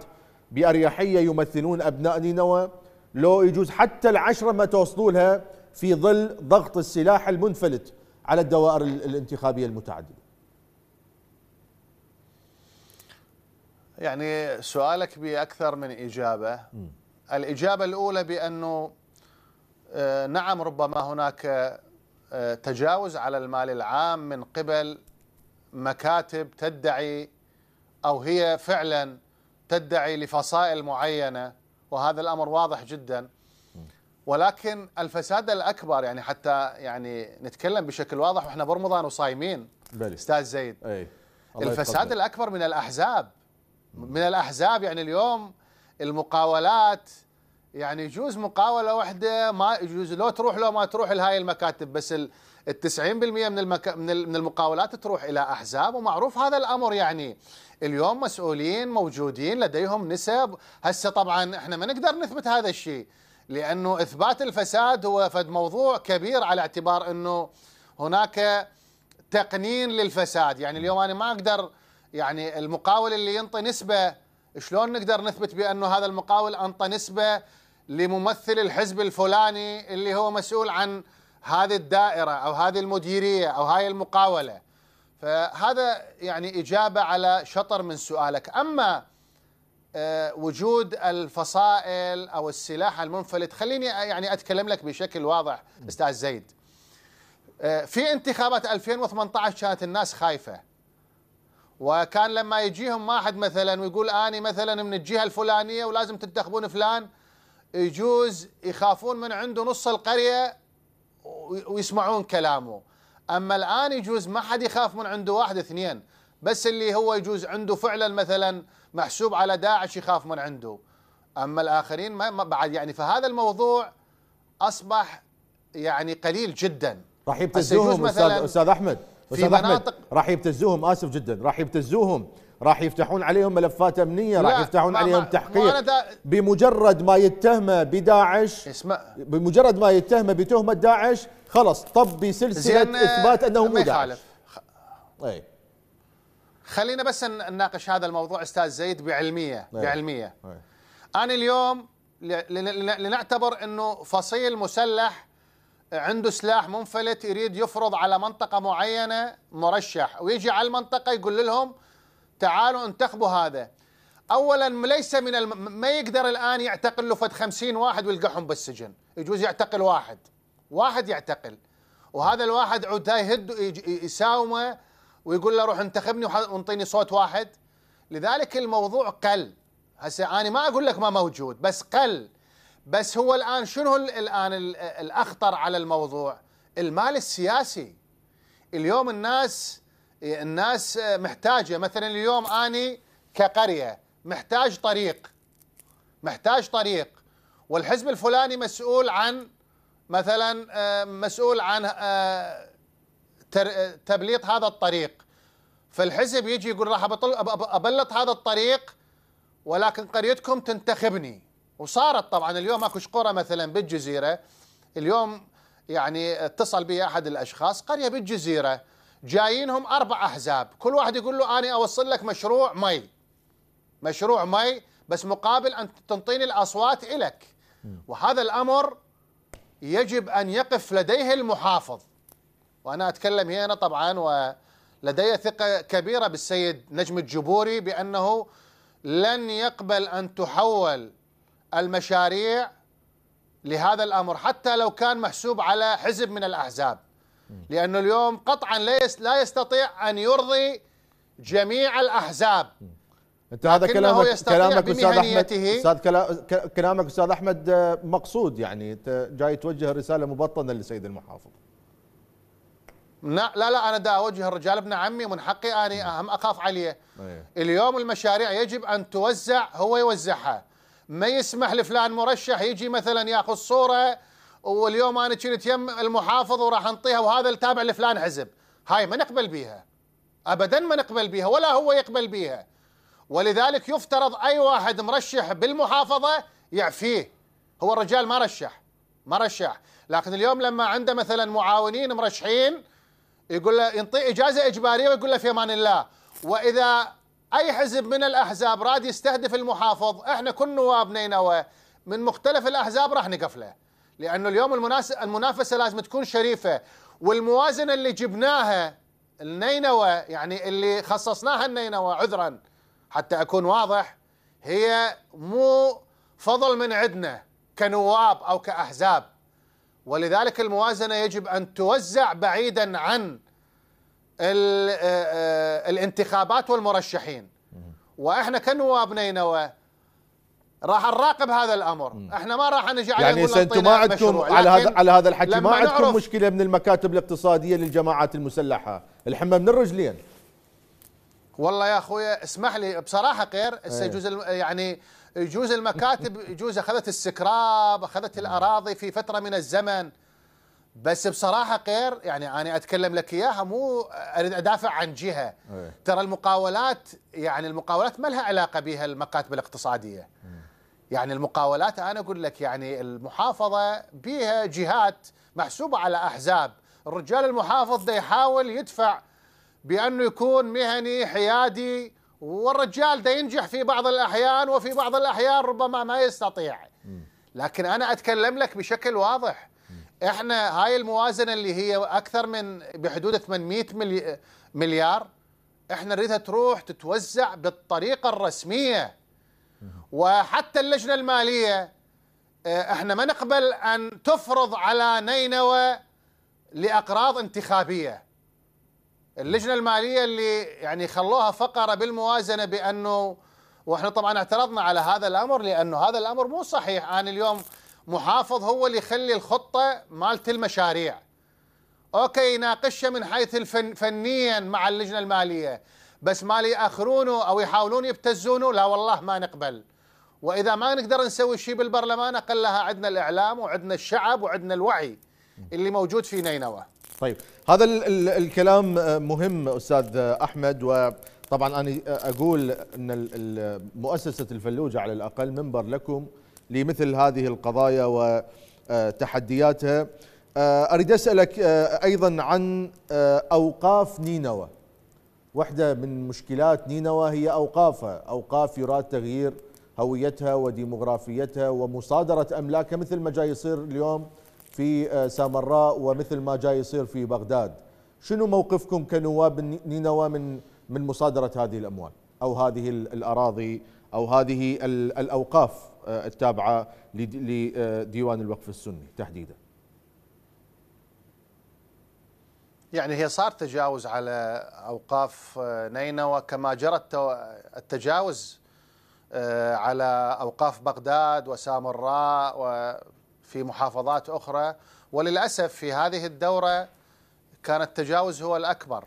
باريحيه يمثلون ابناء نينوى لو يجوز حتى العشرة ما توصلوا لها في ظل ضغط السلاح المنفلت على الدوائر الانتخابية المتعددة يعني سؤالك بأكثر من إجابة الإجابة الأولى بأنه آه، نعم ربما هناك آه، تجاوز على المال العام من قبل مكاتب تدعي أو هي فعلا تدعي لفصائل معينة وهذا الامر واضح جدا ولكن الفساد الاكبر يعني حتى يعني نتكلم بشكل واضح واحنا برمضان وصايمين استاذ زيد أي. الفساد الاكبر من الاحزاب من الاحزاب يعني اليوم المقاولات يعني يجوز مقاوله واحده ما يجوز لو تروح لو ما تروح لهاي المكاتب بس 90% من المك... من المقاولات تروح الى احزاب ومعروف هذا الامر يعني اليوم مسؤولين موجودين لديهم نسب هسه طبعا احنا ما نقدر نثبت هذا الشيء لانه اثبات الفساد هو فد موضوع كبير على اعتبار انه هناك تقنين للفساد يعني اليوم انا ما اقدر يعني المقاول اللي ينطي نسبه شلون نقدر نثبت بانه هذا المقاول انطى نسبه لممثل الحزب الفلاني اللي هو مسؤول عن هذه الدائره او هذه المديريه او هاي المقاوله فهذا يعني اجابه على شطر من سؤالك اما آه، وجود الفصائل او السلاح المنفلت خليني يعني اتكلم لك بشكل واضح استاذ زيد آه، في انتخابات 2018 كانت الناس خايفه وكان لما يجيهم واحد مثلا ويقول اني مثلا من الجهه الفلانيه ولازم تنتخبون فلان يجوز يخافون من عنده نص القريه ويسمعون كلامه اما الان يجوز ما حد يخاف من عنده واحد اثنين بس اللي هو يجوز عنده فعلا مثلا محسوب على داعش يخاف من عنده اما الاخرين ما بعد يعني فهذا الموضوع اصبح يعني قليل جدا راح يبتزوهم استاذ استاذ احمد استاذ احمد راح يبتزوهم اسف جدا راح يبتزوهم راح يفتحون عليهم ملفات امنيه راح يفتحون ما عليهم ما تحقيق ما بمجرد ما يتهمه بداعش اسمع بمجرد ما يتهمه بتهمه داعش خلص طبي سلسله اثبات انه مو داعش اي طيب. خلينا بس نناقش هذا الموضوع استاذ زيد بعلميه أي. طيب. بعلميه أي. طيب. انا اليوم لنعتبر انه فصيل مسلح عنده سلاح منفلت يريد يفرض على منطقه معينه مرشح ويجي على المنطقه يقول لهم تعالوا انتخبوا هذا اولا ليس من الم... ما يقدر الان يعتقل له فد 50 واحد ويلقحهم بالسجن يجوز يعتقل واحد واحد يعتقل وهذا الواحد عود يهد يساومه ويقول له روح انتخبني وانطيني صوت واحد لذلك الموضوع قل هسه انا ما اقول لك ما موجود بس قل بس هو الان شنو الان الاخطر على الموضوع المال السياسي اليوم الناس إيه، الناس آه، محتاجه مثلا اليوم اني كقريه محتاج طريق محتاج طريق والحزب الفلاني مسؤول عن مثلا آه، مسؤول عن آه، تبليط هذا الطريق فالحزب يجي يقول راح ابلط هذا الطريق ولكن قريتكم تنتخبني وصارت طبعا اليوم اكو قرى مثلا بالجزيره اليوم يعني اتصل بي احد الاشخاص قريه بالجزيره جايينهم اربع احزاب كل واحد يقول له انا اوصل لك مشروع مي مشروع مي بس مقابل ان تنطيني الاصوات الك وهذا الامر يجب ان يقف لديه المحافظ وانا اتكلم هنا طبعا ولدي ثقه كبيره بالسيد نجم الجبوري بانه لن يقبل ان تحول المشاريع لهذا الامر حتى لو كان محسوب على حزب من الاحزاب لأنه اليوم قطعا لا يستطيع أن يرضي جميع الأحزاب انت هذا كلامك كلامك استاذ احمد استاذ كلامك استاذ احمد آه، مقصود يعني انت جاي توجه رساله مبطنه للسيد المحافظ لا لا لا انا دا اوجه الرجال ابن عمي من حقي اني اهم اخاف عليه أيه. اليوم المشاريع يجب ان توزع هو يوزعها ما يسمح لفلان مرشح يجي مثلا ياخذ صوره واليوم انا كنت يم المحافظ وراح انطيها وهذا التابع لفلان حزب هاي ما نقبل بيها ابدا ما نقبل بيها ولا هو يقبل بيها ولذلك يفترض اي واحد مرشح بالمحافظه يعفيه هو الرجال ما رشح ما رشح لكن اليوم لما عنده مثلا معاونين مرشحين يقول له ينطي اجازه اجباريه ويقول له في امان الله واذا اي حزب من الاحزاب راد يستهدف المحافظ احنا كل نوابنا نينوى من مختلف الاحزاب راح نقفله لأنه اليوم المنافسة لازم تكون شريفة والموازنة اللي جبناها النينوى يعني اللي خصصناها النينوى عذرا حتى أكون واضح هي مو فضل من عندنا كنواب أو كأحزاب ولذلك الموازنة يجب أن توزع بعيدا عن آه، آه، الانتخابات والمرشحين وإحنا كنواب نينوى راح نراقب هذا الامر م. احنا ما راح نجي عليه يعني انتم ما عندكم على هذا على هذا الحكي ما عندكم مشكله من المكاتب الاقتصاديه للجماعات المسلحه الحمى من الرجلين والله يا اخويا اسمح لي بصراحه غير إيه. يجوز يعني يجوز المكاتب <laughs> يجوز اخذت السكراب اخذت الاراضي في فتره من الزمن بس بصراحه غير يعني انا اتكلم لك اياها مو اريد ادافع عن جهه إيه. ترى المقاولات يعني المقاولات ما لها علاقه بها المكاتب الاقتصاديه يعني المقاولات انا اقول لك يعني المحافظه بها جهات محسوبه على احزاب الرجال المحافظ ده يحاول يدفع بانه يكون مهني حيادي والرجال ده ينجح في بعض الاحيان وفي بعض الاحيان ربما ما يستطيع لكن انا اتكلم لك بشكل واضح احنا هاي الموازنه اللي هي اكثر من بحدود 800 مليار احنا نريدها تروح تتوزع بالطريقه الرسميه وحتى اللجنة المالية آه، احنا ما نقبل أن تفرض على نينوى لأقراض انتخابية اللجنة المالية اللي يعني خلوها فقرة بالموازنة بأنه واحنا طبعا اعترضنا على هذا الامر لانه هذا الامر مو صحيح انا اليوم محافظ هو اللي يخلي الخطه مالت المشاريع اوكي يناقشها من حيث الفن فنيا مع اللجنه الماليه بس لي ياخرونه او يحاولون يبتزونه لا والله ما نقبل واذا ما نقدر نسوي شيء بالبرلمان اقلها عندنا الاعلام وعندنا الشعب وعندنا الوعي اللي موجود في نينوى طيب هذا ال ال الكلام مهم استاذ احمد وطبعا انا اقول ان مؤسسه الفلوجه على الاقل منبر لكم لمثل هذه القضايا وتحدياتها اريد اسالك ايضا عن اوقاف نينوى واحدة من مشكلات نينوى هي أوقافها أوقاف يراد تغيير هويتها وديموغرافيتها ومصادرة أملاكها مثل ما جاي يصير اليوم في آه، سامراء ومثل ما جاي يصير في بغداد شنو موقفكم كنواب نينوى من من مصادرة هذه الأموال أو هذه الأراضي أو هذه الأوقاف آه، التابعة لديوان الوقف السني تحديداً يعني هي صار تجاوز على اوقاف آه، نينوى كما جرى التجاوز آه، على اوقاف بغداد وسامراء وفي محافظات اخرى وللاسف في هذه الدوره كان التجاوز هو الاكبر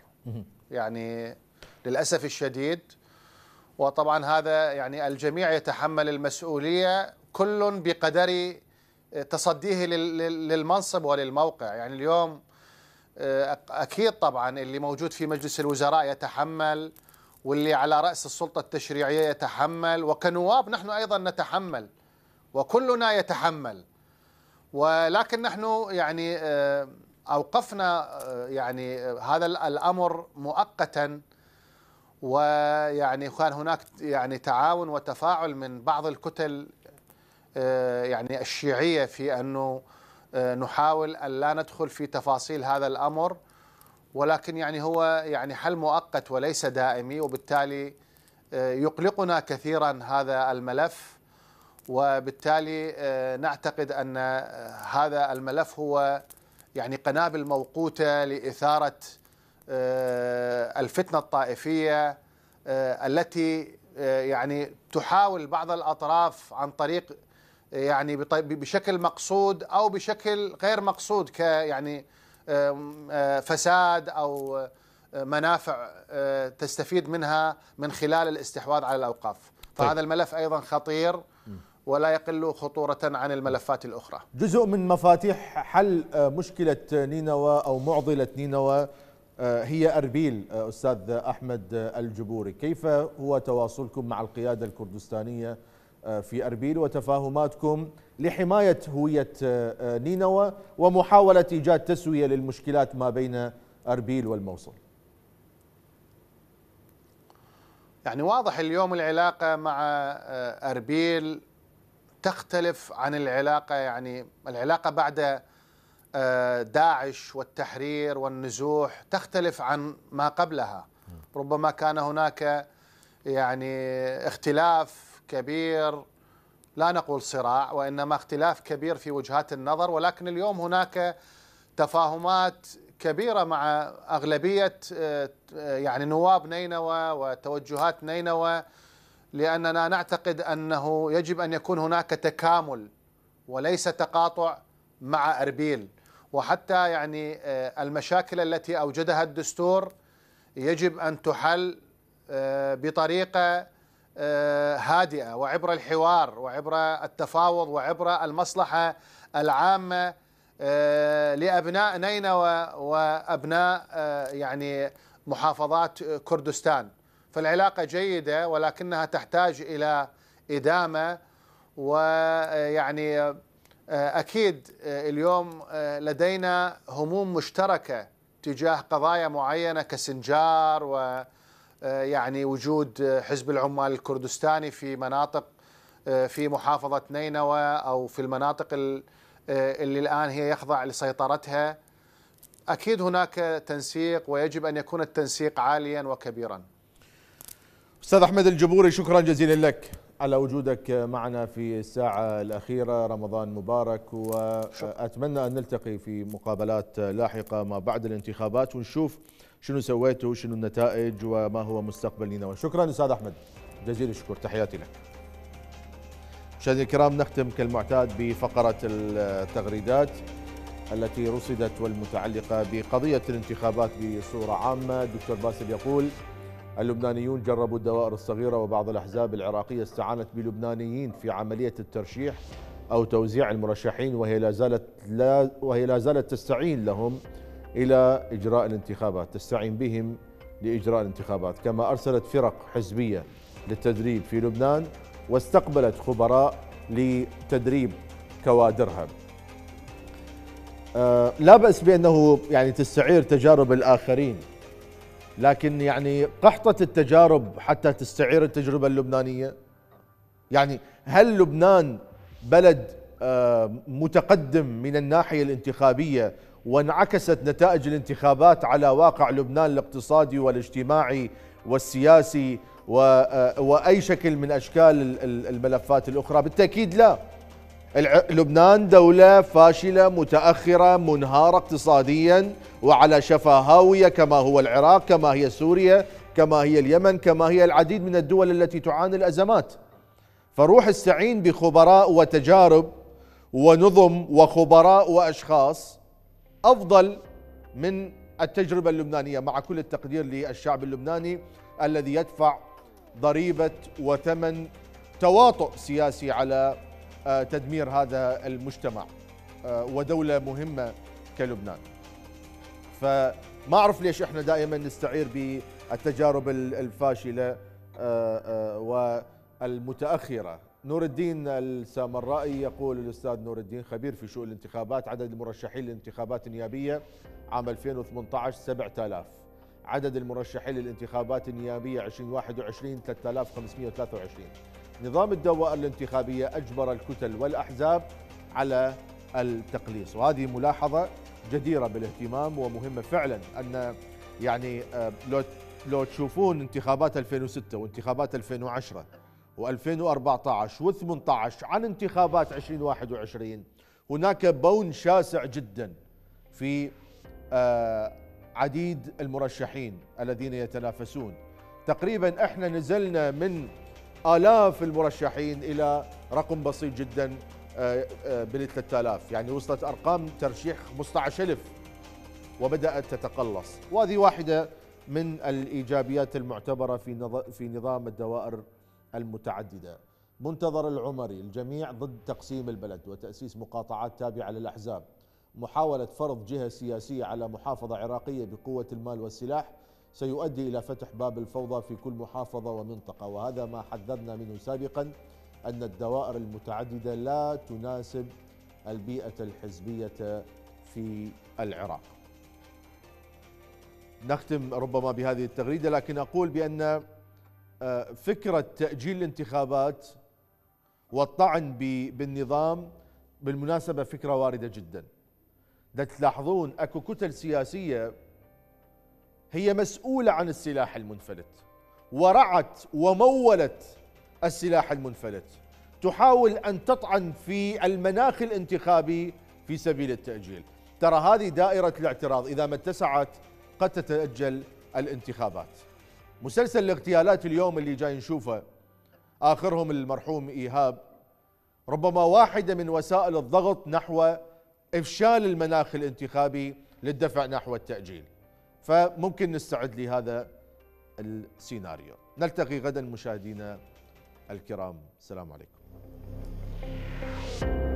يعني للاسف الشديد وطبعا هذا يعني الجميع يتحمل المسؤوليه كل بقدر آه، تصديه للمنصب وللموقع يعني اليوم آه، اكيد طبعا اللي موجود في مجلس الوزراء يتحمل واللي على راس السلطه التشريعيه يتحمل وكنواب نحن ايضا نتحمل وكلنا يتحمل ولكن نحن يعني آه، اوقفنا آه، يعني هذا الامر مؤقتا ويعني كان هناك يعني تعاون وتفاعل من بعض الكتل يعني الشيعيه في انه آه، نحاول أن لا ندخل في تفاصيل هذا الأمر ولكن يعني هو يعني حل مؤقت وليس دائمي وبالتالي آه، يقلقنا كثيرا هذا الملف وبالتالي آه، نعتقد أن هذا الملف هو يعني قنابل موقوتة لإثارة الفتنة الطائفية التي يعني تحاول بعض الأطراف عن طريق يعني بشكل مقصود او بشكل غير مقصود ك يعني آه، آه، فساد او آه، منافع تستفيد منها من خلال الاستحواذ على الاوقاف طيب. فهذا الملف ايضا خطير ولا يقل خطورة عن الملفات الأخرى جزء من مفاتيح حل مشكلة نينوى أو معضلة نينوى هي أربيل أستاذ أحمد الجبوري كيف هو تواصلكم مع القيادة الكردستانية آه، في أربيل وتفاهماتكم لحماية هوية آه، آه، نينوى ومحاولة إيجاد تسوية للمشكلات ما بين أربيل والموصل يعني واضح اليوم العلاقة مع أربيل تختلف عن العلاقة يعني العلاقة بعد داعش والتحرير والنزوح تختلف عن ما قبلها ربما كان هناك يعني اختلاف كبير لا نقول صراع وانما اختلاف كبير في وجهات النظر ولكن اليوم هناك تفاهمات كبيره مع اغلبيه آه، يعني نواب نينوى وتوجهات نينوى لاننا نعتقد انه يجب ان يكون هناك تكامل وليس تقاطع مع اربيل وحتى يعني آه، المشاكل التي اوجدها الدستور يجب ان تحل آه، بطريقه آه، هادئه وعبر الحوار وعبر التفاوض وعبر المصلحه العامه آه، لابناء نينوى وابناء آه، يعني محافظات كردستان فالعلاقه جيده ولكنها تحتاج الى ادامه ويعني اكيد اليوم لدينا هموم مشتركه تجاه قضايا معينه كسنجار و آه، يعني وجود آه، حزب العمال الكردستاني في مناطق آه، في محافظة نينوى أو في المناطق اللي الآن هي يخضع لسيطرتها أكيد هناك تنسيق ويجب أن يكون التنسيق عاليا وكبيرا أستاذ أحمد الجبوري شكرا جزيلا لك على وجودك معنا في الساعة الأخيرة رمضان مبارك وأتمنى أن نلتقي في مقابلات لاحقة ما بعد الانتخابات ونشوف شنو سويتوا شنو النتائج وما هو مستقبل نينوى شكرا أستاذ أحمد جزيل الشكر تحياتي لك مشاهدينا الكرام نختم كالمعتاد بفقرة التغريدات التي رصدت والمتعلقة بقضية الانتخابات بصورة عامة دكتور باسل يقول اللبنانيون جربوا الدوائر الصغيرة وبعض الأحزاب العراقية استعانت بلبنانيين في عملية الترشيح أو توزيع المرشحين وهي لا زالت, لا وهي لا زالت تستعين لهم إلى إجراء الانتخابات تستعين بهم لإجراء الانتخابات كما أرسلت فرق حزبية للتدريب في لبنان واستقبلت خبراء لتدريب كوادرها آه، لا بأس بأنه يعني تستعير تجارب الآخرين لكن يعني قحطة التجارب حتى تستعير التجربة اللبنانية يعني هل لبنان بلد آه، متقدم من الناحية الانتخابية وانعكست نتائج الانتخابات على واقع لبنان الاقتصادي والاجتماعي والسياسي آه، واي شكل من اشكال الملفات الاخرى بالتاكيد لا لبنان دولة فاشلة متأخرة منهارة اقتصاديا وعلى شفا هاوية كما هو العراق كما هي سوريا كما هي اليمن كما هي العديد من الدول التي تعاني الأزمات فروح استعين بخبراء وتجارب ونظم وخبراء وأشخاص افضل من التجربه اللبنانيه مع كل التقدير للشعب اللبناني الذي يدفع ضريبه وثمن تواطؤ سياسي على آه، تدمير هذا المجتمع آه، ودوله مهمه كلبنان. فما اعرف ليش احنا دائما نستعير بالتجارب الفاشله آه، والمتاخره نور الدين السامرائي يقول الأستاذ نور الدين خبير في شؤون الانتخابات عدد المرشحين للانتخابات النيابية عام 2018 7000 عدد المرشحين للانتخابات النيابية 2021 3523 نظام الدوائر الانتخابية أجبر الكتل والأحزاب على التقليص وهذه ملاحظة جديرة بالاهتمام ومهمة فعلا أن يعني آه، لو لو تشوفون انتخابات 2006 وانتخابات 2010 و2014 و18 عن انتخابات 2021 هناك بون شاسع جدا في آه، عديد المرشحين الذين يتنافسون تقريبا احنا نزلنا من آلاف المرشحين إلى رقم بسيط جدا آه، آه، بال 3000 يعني وصلت أرقام ترشيح 15000 وبدأت تتقلص وهذه واحدة من الإيجابيات المعتبرة في في نظام الدوائر المتعددة منتظر العمري الجميع ضد تقسيم البلد وتأسيس مقاطعات تابعة للأحزاب محاولة فرض جهة سياسية على محافظة عراقية بقوة المال والسلاح سيؤدي إلى فتح باب الفوضى في كل محافظة ومنطقة وهذا ما حذرنا منه سابقا أن الدوائر المتعددة لا تناسب البيئة الحزبية في العراق نختم ربما بهذه التغريدة لكن أقول بأن فكرة تأجيل الانتخابات والطعن بالنظام بالمناسبة فكرة واردة جدا دا تلاحظون أكو كتل سياسية هي مسؤولة عن السلاح المنفلت ورعت ومولت السلاح المنفلت تحاول أن تطعن في المناخ الانتخابي في سبيل التأجيل ترى هذه دائرة الاعتراض إذا ما اتسعت قد تتأجل الانتخابات مسلسل الاغتيالات اليوم اللي جاي نشوفه آخرهم المرحوم إيهاب ربما واحدة من وسائل الضغط نحو إفشال المناخ الانتخابي للدفع نحو التأجيل فممكن نستعد لهذا السيناريو نلتقي غدا مشاهدينا الكرام السلام عليكم